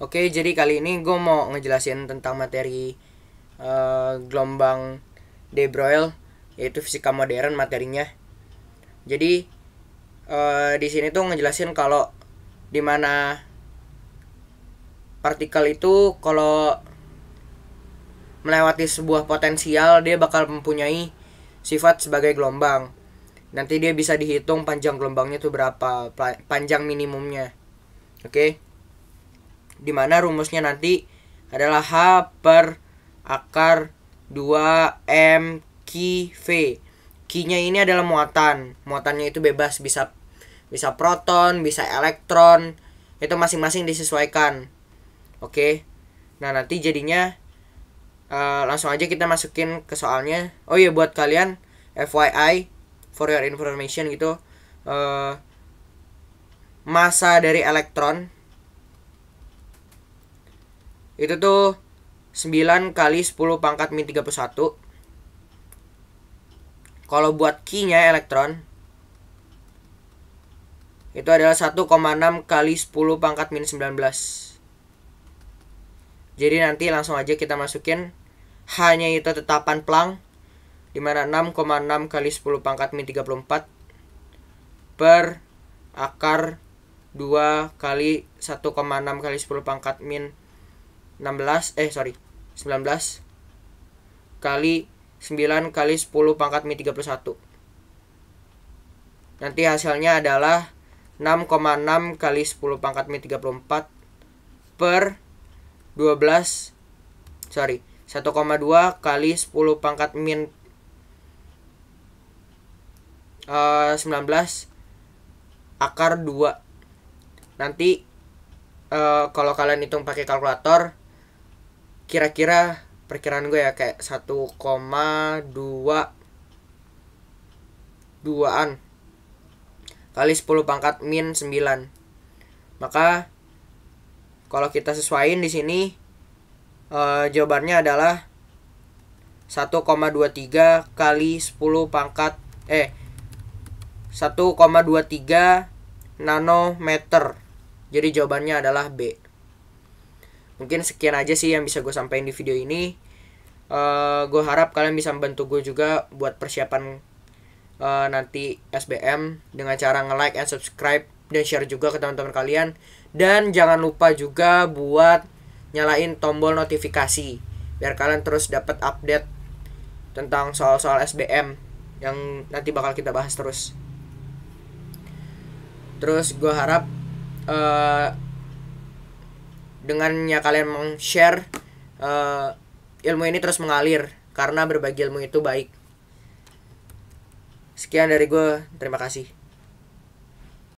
Oke, jadi kali ini gue mau ngejelasin tentang materi uh, gelombang De Broglie, yaitu fisika modern materinya. Jadi uh, di sini tuh ngejelasin kalau dimana partikel itu kalau melewati sebuah potensial dia bakal mempunyai sifat sebagai gelombang. Nanti dia bisa dihitung panjang gelombangnya itu berapa, panjang minimumnya. Oke. Okay? dimana rumusnya nanti adalah H per akar 2M q V. q nya ini adalah muatan. Muatannya itu bebas bisa bisa proton, bisa elektron. Itu masing-masing disesuaikan. Oke. Nah, nanti jadinya uh, langsung aja kita masukin ke soalnya. Oh iya buat kalian FYI for your information gitu. Uh, eh, masa dari elektron itu tuh 9 kali 10 pangkat min 31 kalau buat Ki-nya elektron itu adalah 1,6 kali 10 pangkat min 19 jadi nanti langsung aja kita masukin hanya itu tetapan Planck dimana 6,6 kali 10 pangkat min 34 per akar 2 kali 1,6 kali 10 pangkat min 16 eh sorry 19 kali 9 kali 10 pangkat mi 31 nanti hasilnya adalah 6,6 kali 10 pangkat mi 34 per 12 sorry 1,2 kali 10 pangkat min uh, 19 akar 2 nanti uh, kalau kalian hitung pakai kalkulator kira-kira perkiraan gue ya kayak 1,2 2an kali 10 pangkat min 9. Maka kalau kita sesuaiin di sini uh, jawabannya adalah 1,23 kali 10 pangkat eh 1,23 nanometer. Jadi jawabannya adalah B mungkin sekian aja sih yang bisa gue sampaikan di video ini uh, eh, gue harap kalian bisa membantu gue juga buat persiapan uh, nanti SBM dengan cara nge-like and subscribe dan share juga ke teman-teman kalian dan jangan lupa juga buat nyalain tombol notifikasi biar kalian terus dapat update tentang soal-soal SBM yang nanti bakal kita bahas terus. Terus gue harap uh, dengannya kalian meng-share uh, ilmu ini terus mengalir karena berbagi ilmu itu baik. Sekian dari gue, terima kasih.